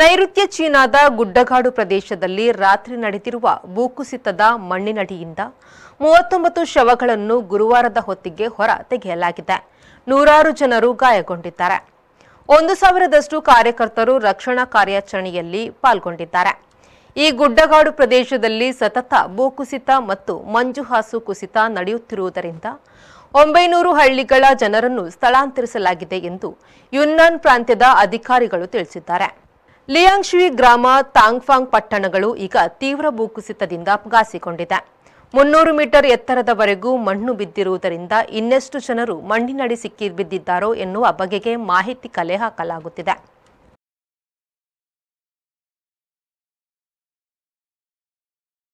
ನೈಋತ್ಯ ಚೀನಾದ ಗುಡ್ಡಗಾಡು ಪ್ರದೇಶದಲ್ಲಿ ರಾತ್ರಿ ನಡೆದಿರುವ ಭೂಕುಸಿತದ ಮಣ್ಣಿನಡಿಯಿಂದ ಮೂವತ್ತೊಂಬತ್ತು ಶವಗಳನ್ನು ಗುರುವಾರದ ಹೊತ್ತಿಗೆ ಹೊರ ತೆಗೆಯಲಾಗಿದೆ ನೂರಾರು ಜನರು ಗಾಯಗೊಂಡಿದ್ದಾರೆ ಒಂದು ಸಾವಿರದಷ್ಟು ಕಾರ್ಯಕರ್ತರು ರಕ್ಷಣಾ ಕಾರ್ಯಾಚರಣೆಯಲ್ಲಿ ಪಾಲ್ಗೊಂಡಿದ್ದಾರೆ ಈ ಗುಡ್ಡಗಾಡು ಪ್ರದೇಶದಲ್ಲಿ ಸತತ ಭೂಕುಸಿತ ಮತ್ತು ಮಂಜುಹಾಸು ಕುಸಿತ ನಡೆಯುತ್ತಿರುವುದರಿಂದ ಒಂಬೈನೂರು ಹಳ್ಳಿಗಳ ಜನರನ್ನು ಸ್ಥಳಾಂತರಿಸಲಾಗಿದೆ ಎಂದು ಯುನ್ನಾನ್ ಪ್ರಾಂತ್ಯದ ಅಧಿಕಾರಿಗಳು ತಿಳಿಸಿದ್ದಾರೆ ಲಿಯಾಂಗ್ಶುಯಿ ಗ್ರಾಮ ತಾಂಗ್ಫಾಂಗ್ ಪಟ್ಟಣಗಳು ಈಗ ತೀವ್ರ ಭೂಕುಸಿತದಿಂದ ಗಾಸಿಕೊಂಡಿದೆ ಮುನ್ನೂರು ಮೀಟರ್ ಎತ್ತರದವರೆಗೂ ಮಣ್ಣು ಬಿದ್ದಿರುವುದರಿಂದ ಇನ್ನೆಷ್ಟು ಜನರು ಮಣ್ಣಿನಡಿ ಸಿಕ್ಕಿ ಬಿದ್ದಿದ್ದಾರೋ ಎನ್ನುವ ಬಗೆಗೆ ಮಾಹಿತಿ ಕಲೆ ಹಾಕಲಾಗುತ್ತಿದೆ